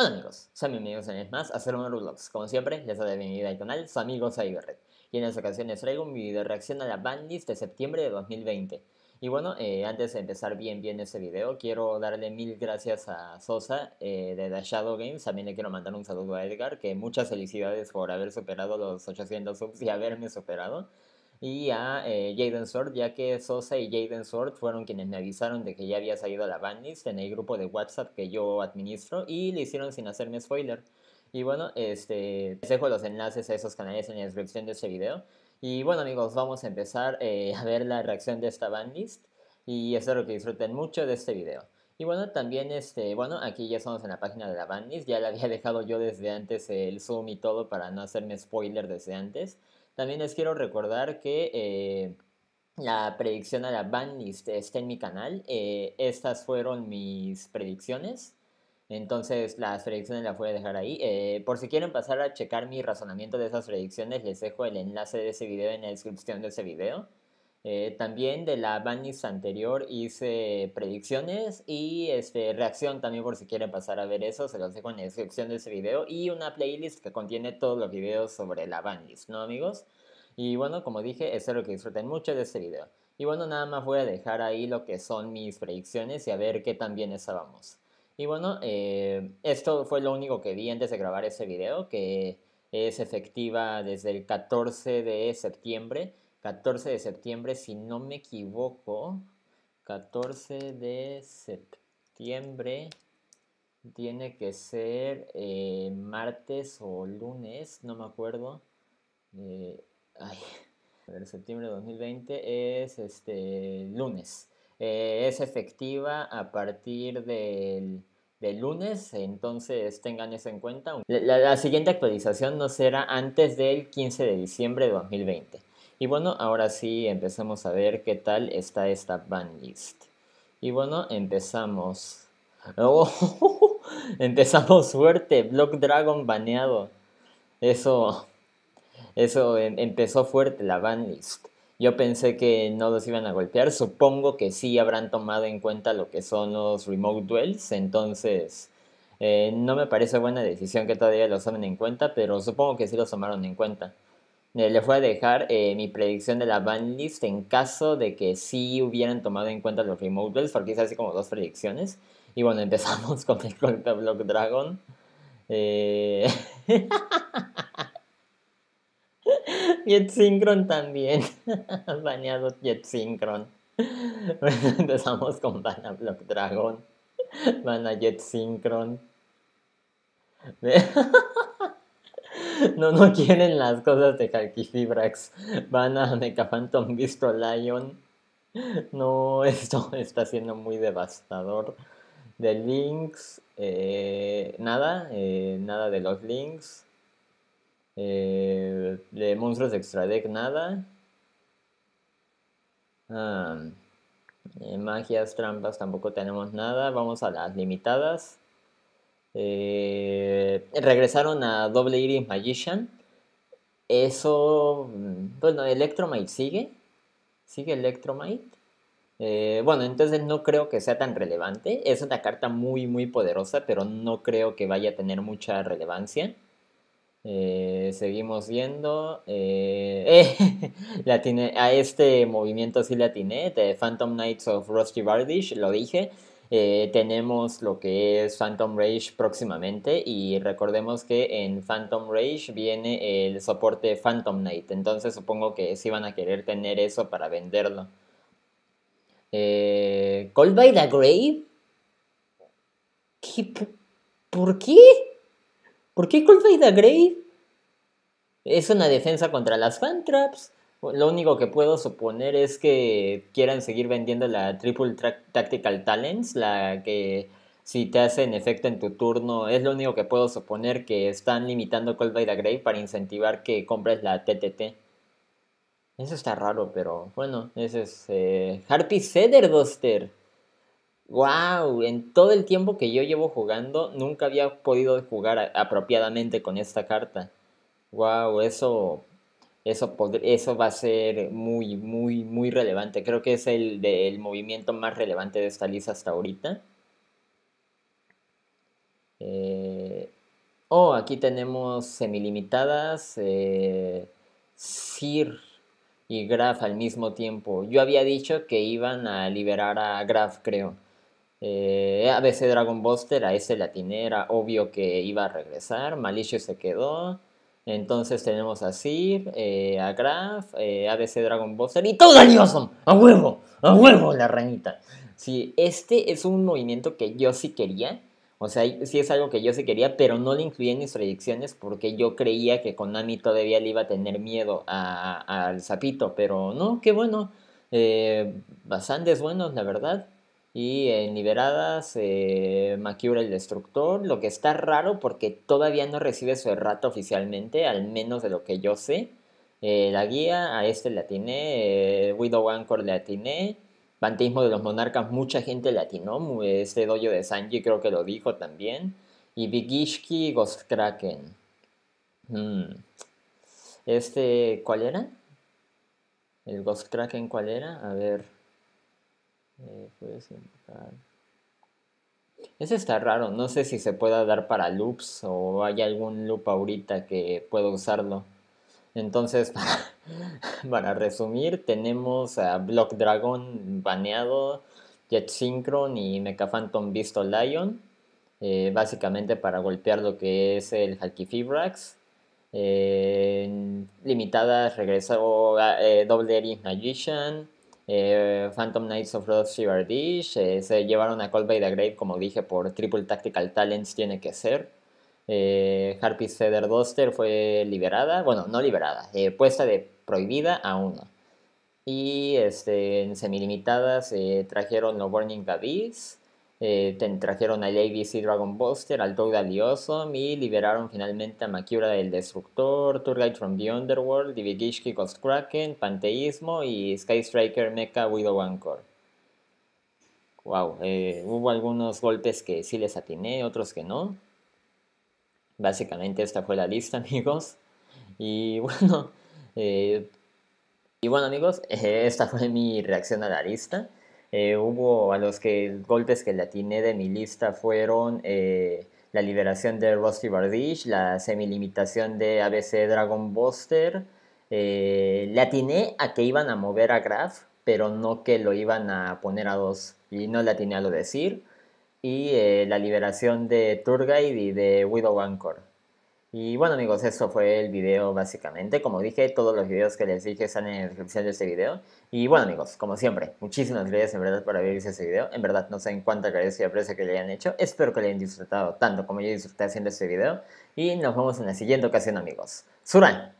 Hola amigos, sean bienvenidos una vez más a un Roblox. Como siempre, les doy la bienvenida al canal, su amigo Cyberred. Y en esta ocasión les traigo un video de reacción a la bandlist de septiembre de 2020. Y bueno, eh, antes de empezar bien bien ese video, quiero darle mil gracias a Sosa eh, de The Shadow Games. También le quiero mandar un saludo a Edgar, que muchas felicidades por haber superado los 800 subs y haberme superado y a eh, Jaden Sword, ya que Sosa y Jaden Sword fueron quienes me avisaron de que ya había salido la bandlist en el grupo de WhatsApp que yo administro y le hicieron sin hacerme spoiler. Y bueno, este, les dejo los enlaces a esos canales en la descripción de este video. Y bueno amigos, vamos a empezar eh, a ver la reacción de esta list y espero que disfruten mucho de este video. Y bueno, también, este, bueno, aquí ya estamos en la página de la bandlist ya la había dejado yo desde antes el zoom y todo para no hacerme spoiler desde antes. También les quiero recordar que eh, la predicción a la banlist está en mi canal. Eh, estas fueron mis predicciones. Entonces las predicciones las voy a dejar ahí. Eh, por si quieren pasar a checar mi razonamiento de esas predicciones, les dejo el enlace de ese video en la descripción de ese video. Eh, también de la Vanis anterior hice predicciones y este, reacción también por si quieren pasar a ver eso, se los dejo en la descripción de este video y una playlist que contiene todos los videos sobre la Vanis, ¿no amigos? Y bueno, como dije, espero que disfruten mucho de este video. Y bueno, nada más voy a dejar ahí lo que son mis predicciones y a ver qué tan bien estábamos. Y bueno, eh, esto fue lo único que vi antes de grabar ese video, que es efectiva desde el 14 de septiembre 14 de septiembre, si no me equivoco, 14 de septiembre tiene que ser eh, martes o lunes, no me acuerdo. Eh, ay, de septiembre de 2020 es este lunes. Eh, es efectiva a partir del, lunes, entonces tengan eso en cuenta. la siguiente actualización no será antes del 15 de diciembre de 2020. Y bueno, ahora sí empezamos a ver qué tal está esta list Y bueno, empezamos. Oh, empezamos fuerte, Block Dragon baneado. Eso, eso em, empezó fuerte la list Yo pensé que no los iban a golpear. Supongo que sí habrán tomado en cuenta lo que son los remote duels. Entonces, eh, no me parece buena decisión que todavía los tomen en cuenta, pero supongo que sí los tomaron en cuenta. Eh, le voy a dejar eh, mi predicción de la banlist en caso de que sí hubieran tomado en cuenta los remotes porque hice así como dos predicciones. Y bueno, empezamos con el Contra Block Dragon. Eh... Jet Synchron también. Bañado Jet Synchron. empezamos con Bana Block Dragon. Bana Jet Synchron. no, no quieren las cosas de Halkifibrax. Van a Phantom Bistro Lion. No, esto está siendo muy devastador. De links, eh, nada, eh, nada de los links. Eh, de monstruos extra deck, nada. Ah, magias, trampas, tampoco tenemos nada. Vamos a las limitadas. Eh, regresaron a Doble Iris Magician. Eso, mm, bueno, Electromite sigue. Sigue Electromite. Eh, bueno, entonces no creo que sea tan relevante. Es una carta muy, muy poderosa, pero no creo que vaya a tener mucha relevancia. Eh, seguimos viendo. Eh, tiene a este movimiento sí la atiné, de Phantom Knights of Rusty Bardish, lo dije. Eh, tenemos lo que es Phantom Rage próximamente y recordemos que en Phantom Rage viene el soporte Phantom Knight, entonces supongo que sí van a querer tener eso para venderlo. Eh, Cold by the Grave? ¿Qué, ¿Por ¿Por qué Cold by the Grave? Es una defensa contra las fan traps. Lo único que puedo suponer es que quieran seguir vendiendo la Triple Tactical Talents, la que si te hacen efecto en tu turno, es lo único que puedo suponer que están limitando Cold by the Grave para incentivar que compres la TTT. Eso está raro, pero bueno, ese es eh, Harpy Harpy Duster. ¡Wow! En todo el tiempo que yo llevo jugando, nunca había podido jugar apropiadamente con esta carta. ¡Wow! Eso eso, va a ser muy, muy, muy relevante. Creo que es el, movimiento más relevante de esta lista hasta ahorita. Eh, oh, aquí tenemos semilimitadas, eh, Sir y Graf al mismo tiempo. Yo había dicho que iban a liberar a Graf, creo. Eh, ABC Dragon Buster, a ese latinera, obvio que iba a regresar. Malicio se quedó. Entonces tenemos a Sir, eh, a Graf, eh, DC Dragon Buster y todo el ¡A huevo! ¡A huevo la ranita! Sí, este es un movimiento que yo sí quería. O sea, sí es algo que yo sí quería, pero no lo incluía en mis predicciones porque yo creía que Konami todavía le iba a tener miedo al zapito, Pero no, qué bueno. Eh, bastante buenos la verdad. Y en eh, liberadas, eh, Makiura el Destructor, lo que está raro porque todavía no recibe su errata oficialmente, al menos de lo que yo sé. Eh, la guía, a este le atiné, eh, Widow Anchor le atiné, de los Monarcas, mucha gente le atinó, este dojo de Sanji creo que lo dijo también, y Bigishki Ghost Kraken. Mm. Este, ¿cuál era? ¿El Ghost Kraken cuál era? A ver. Eh, Ese está raro. No sé si se pueda dar para loops o hay algún loop ahorita que pueda usarlo. Entonces, para, resumir, tenemos a Block Dragon baneado, Jet Synchron y Mecha Phantom Visto Lion. Eh, básicamente para golpear lo que es el Halkifibrax. Fibrax. Eh, Limitada regresó Double Magician. Eh, Phantom Knights of Roth Shiver eh, se llevaron a Cold by the Grave, como dije, por Triple Tactical Talents tiene que ser. Eh, Harpy's Feather Duster fue liberada, bueno, no liberada, eh, puesta de prohibida a uno. Y este, en Semilimitadas trajeron los Burning the eh, trajeron a ABC Dragon Buster, al Toad me y liberaron finalmente a Makiura del Destructor, Turgite from the Underworld, Divigishki Ghost Kraken, Panteísmo y Sky Striker Mecha Widow Anchor. Wow, eh, hubo algunos golpes que sí les atiné, otros que no. Básicamente esta fue la lista, amigos. Y bueno, eh, y bueno amigos, esta fue mi reacción a la lista. Eh, hubo a los que golpes que le atiné de mi lista fueron eh, la liberación de Rusty Bardish, la semi-limitación de ABC Dragon Buster. Eh, le atiné a que iban a mover a Graf, pero no que lo iban a poner a dos. Y no le atiné a lo decir. Y eh, la liberación de Turguide y de Widow Anchor. Y bueno amigos, eso fue el video básicamente. Como dije, todos los videos que les dije están en la descripción de este video. Y bueno amigos, como siempre, muchísimas gracias en verdad por haber visto este video. En verdad no sé en cuánta agradezco y aprecio que le hayan hecho. Espero que le hayan disfrutado tanto como yo disfruté haciendo este video. Y nos vemos en la siguiente ocasión amigos. ¡Suran!